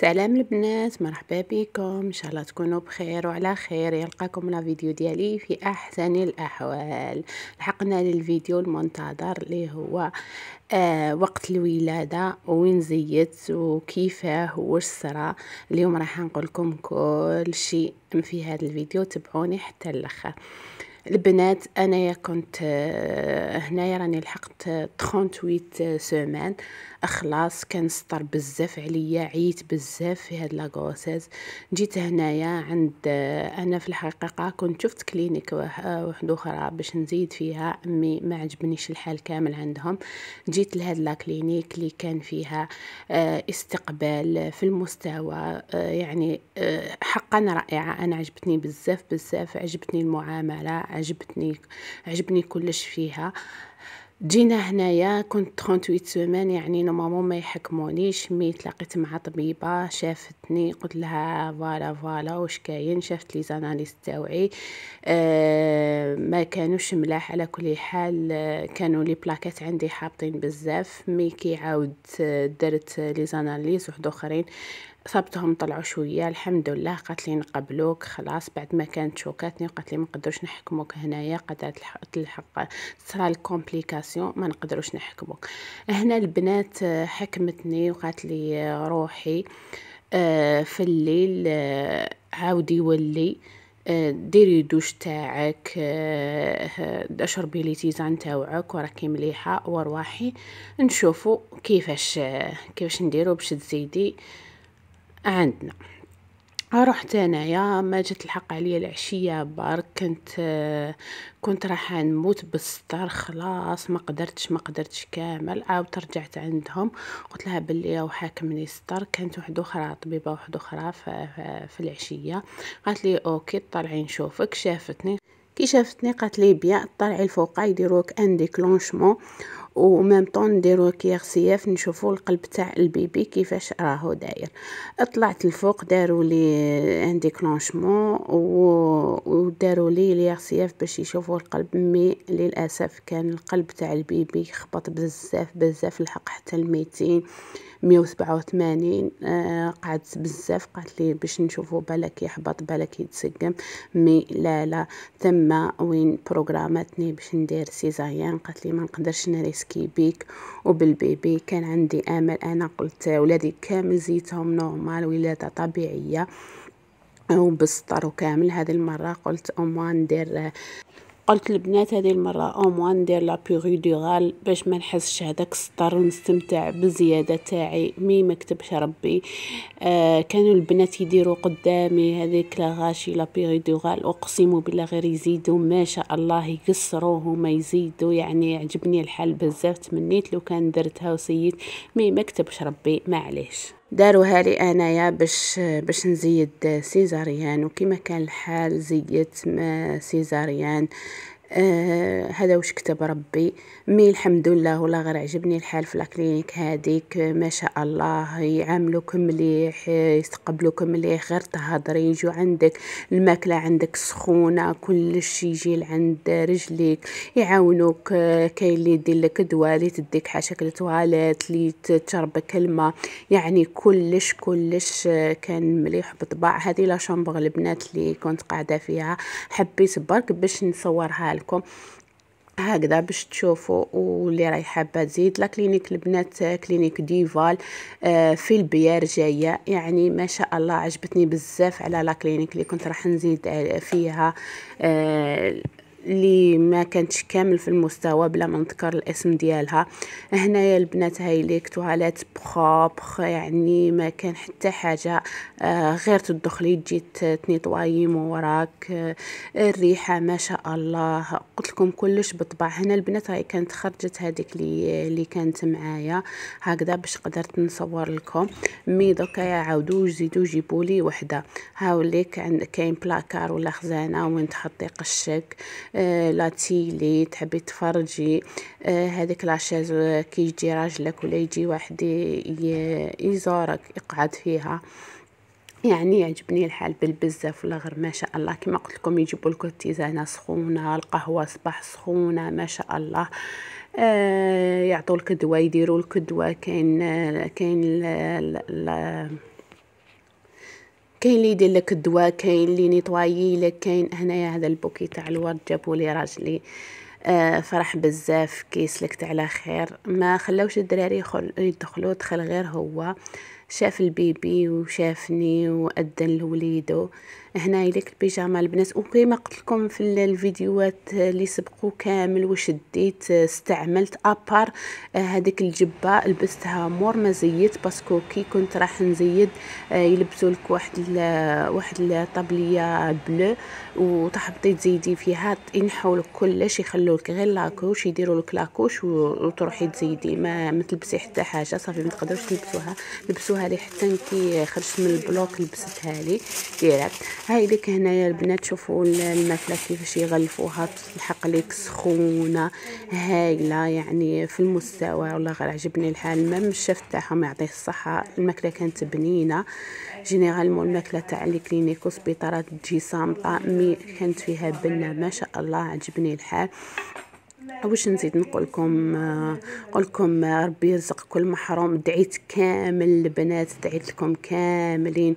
سلام البنات مرحبا بكم ان شاء الله تكونوا بخير وعلى خير يلقاكم لا فيديو ديالي في احسن الاحوال لحقنا للفيديو المنتظر اللي هو آه وقت الولاده وين زيت وكيفاه واش صرا اليوم راح نقول لكم كل شيء في هذا الفيديو تبعوني حتى الاخر آه البنات انايا كنت آه، هنايا راني لحقت 38 آه، سومان خلاص كان سطر بزاف عليا عيت بزاف في هاد لاغوسيز جيت هنايا عند آه، انا في الحقيقه كنت شفت كلينيك واحد اخرى باش نزيد فيها امي ما عجبنيش الحال كامل عندهم جيت لهاد لاكلينيك اللي كان فيها استقبال في المستوى يعني حقا رائعه انا عجبتني بزاف بزاف عجبتني المعامله عجبتني عجبني كلش فيها جينا هنايا كنت 38 سومان يعني نورمالمون ما يحكمونيش مي تلاقيت مع طبيبه شافتني قلت لها فوالا فوالا واش كاين شافت لي زاناليز تاوعي آه ما كانوش ملاح على كل حال آه، كانوا لي بلاكات عندي حابطين بزاف مي كي عاود آه، درت لي زاناليز واحد اخرين صابتهم طلعوا شويه الحمد لله قالت لي نقبلوك خلاص بعد ما كانت شوكاتني وقالت لي ما نقدروش نحكموك هنايا قد تلحق صرا الكومبليكاسيون ما نقدروش نحكموك هنا البنات آه، حكمتني وقالت لي آه، روحي آه، في الليل عاودي ولي ديري دوش تاعك اشربي لي تيزان تاوعك وراكي مليحه ورواحي نشوفوا كيفاش كيفاش نديرو باش تزيدي عندنا رحت انايا ما جات الحق عليا العشيه بارك كنت كنت راح نموت بالستار خلاص ما قدرتش ما قدرتش كامل عاودت رجعت عندهم قلت لها بلي راه حاكمني الستار كانت واحده اخرى طبيبه واحده اخرى في العشيه قالت لي اوكي طالعين نشوفك شافتني كي شافتني قالت لي بيا طلعي لفوق يديروك ان ديكلونشمون وميم طون نديرو كيغسياف نشوفو القلب تاع البيبي كيفاش راهو داير طلعت الفوق دارو لي ان ديكلونشمون وداروا لي اليغسياف باش يشوفو القلب مي للاسف كان القلب تاع البيبي خبط بزاف بزاف الحق حتى الميتين مية وسبعة وثمانين آه، قعدت بزاف قالت لي باش نشوفو بالك يحبط بالك يتسقم مي لا لا تما وين بروغراماتني باش ندير سيزايان قالت لي ما نقدرش نريسك تبكي بيك وبالبيبي كان عندي امل انا قلت ولادي كامل زيتهم نورمال ولاده طبيعيه وبسطر وكامل هذه المره قلت اموان ندير قلت البنات هذه المرة مو ندير لا بيغي دوغال باش ما نحسش هذاك السطر ونستمتع بالزيادة تاعي مي ما كتبش ربي آه كانوا البنات يديروا قدامي هذيك لا غاشي لا بيغي دوغال اقسم بالله غير يزيدوا ما شاء الله يقصروه وما يزيدوا يعني عجبني الحال بزاف تمنيت لو كان درتها وسيت مي ما كتبش ربي ما داروها لي انايا باش باش نزيد سيزاريان وكما كان الحال زيدت سيزاريان آه هذا واش كتب ربي مي الحمد لله والله غير عجبني الحال في لاكلينيك هذيك ما شاء الله يعاملوك مليح يستقبلوك مليح غير تهضري يجو عندك الماكله عندك سخونه كلش يجي لعند رجليك يعاونوك آه، كاين اللي يدير لك دواء اللي تديك حاشاك التواليت اللي تشربك الماء يعني كلش كلش آه، كان مليح بطبع هذه لا شامبر البنات اللي كنت قاعده فيها حبيت برك باش نصورها لكم هكذا باش تشوفوا واللي راهي حابه تزيد لا كلينيك البنات آه، كلينيك ديفال آه، في البيار جايه يعني ما شاء الله عجبتني بزاف على لا كلينيك اللي كنت راح نزيد آه، فيها اللي ما كانتش كامل في المستوى بلا ما نذكر الاسم ديالها هنايا البنات هاي لي كتوالات بروبر يعني ما كان حتى حاجه آه غير تدخلي تجي تنيطوايي من وراك آه الريحه ما شاء الله قلت لكم كلش بطبع هنا البنات هاي كانت خرجت هذيك اللي اللي كانت معايا هكذا باش قدرت نصور لكم مي دوكا يعاودوا يزيدوا جيبوا لي وحده هاوليك عند كاين بلاكار ولا خزانه وين تحطي قشك آه، لا تيلي تحبي تفرجي آه، هذيك لاشيز آه، كي يجي راجلك ولا يجي واحد يزورك يقعد فيها يعني يعجبني الحال بالبزاف ولا غير ما شاء الله كما قلت لكم يجيبوا لكم التيزانه سخونه القهوه صباح سخونه ما شاء الله يعطوا لك دواء يديروا لك دواء كاين كاين كاين اللي يدير لك الدواء كاين اللي نيطوايي لك كاين هنايا هذا البوكي تاع الورد جابوا لي راجلي آه فرح بزاف كيسلكت على خير ما خلاوش الدراري يدخلوا دخل غير هو شاف البيبي وشافني وأذن لوليدو هنا لك البيجامه البنات وكيما قلت لكم في الفيديوهات اللي سبقوا كامل وشديت استعملت ابار آه، هذيك الجبه لبستها مور ما زيت باسكو كي كنت راح نزيد آه، يلبسوا لك واحد ال واحد الطابلية بلو وتحبطي تزيدي فيها ينحوا لك كلش يخلوا لك غير لاكوش يديروا لك لاكوش وتروحي تزيدي ما تلبسي حتى حاجه صافي ما تقدروش تلبسوها لبسوها لبستوها لي حتى انت خرجت من البلوك لبستها لي ديريكت هاي ديك هنايا البنات شوفوا الماكله كيفاش يغلفوها تلحق لك سخونه هايله يعني في المستوى والله غير عجبني الحال ما الشاف تاعهم يعطيه الصحه الماكله كانت بنينه جينيرالمون الماكله تاع لي كلينيك وسبيطارات تجي صامطه مي كانت فيها بنه ما شاء الله عجبني الحال واش نزيد نقول لكم آه، نقول لكم آه، ربي يرزق كل محروم دعيت كامل البنات دعيت لكم كاملين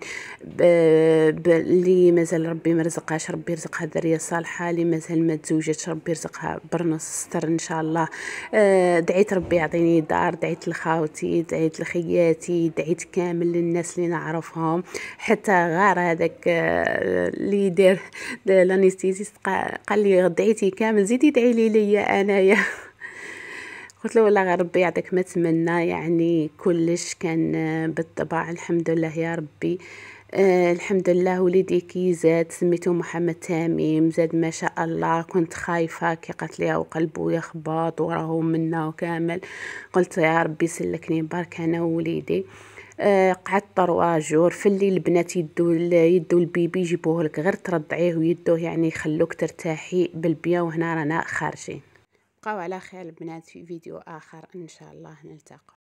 اللي مازال ربي ما رزقهاش ربي يرزقها ذريه صالحه اللي مازال ما تزوجاتش ربي يرزقها برنص ستر ان شاء الله آه، دعيت ربي يعطيني دار دعيت لخاوتي دعيت لخياتي دعيت كامل للناس اللي نعرفهم حتى غار هذاك اللي يدير لانيستيزيست قال لي دعيتي كامل زيدي دعي لي ليا انا هنايا قلت له والله غير ربي يعطيك ما تمنى يعني كلش كان آه، بالطبع الحمد لله يا ربي آه الحمد لله وليدي كي زاد سميتو محمد تميم زاد ما شاء الله كنت خايفه كي قالت لي وقلبو يخبط وراه منا وكامل قلت يا ربي سلكني برك انا وليدي آه قعدت طروا جور في الليل البنات يدو يدو البيبي يجيبوه لك غير ترضعيه ويدوه يعني يخلوك ترتاحي بالبيا وهنا رانا خارجين بقوا على خير البنات في فيديو آخر إن شاء الله نلتقى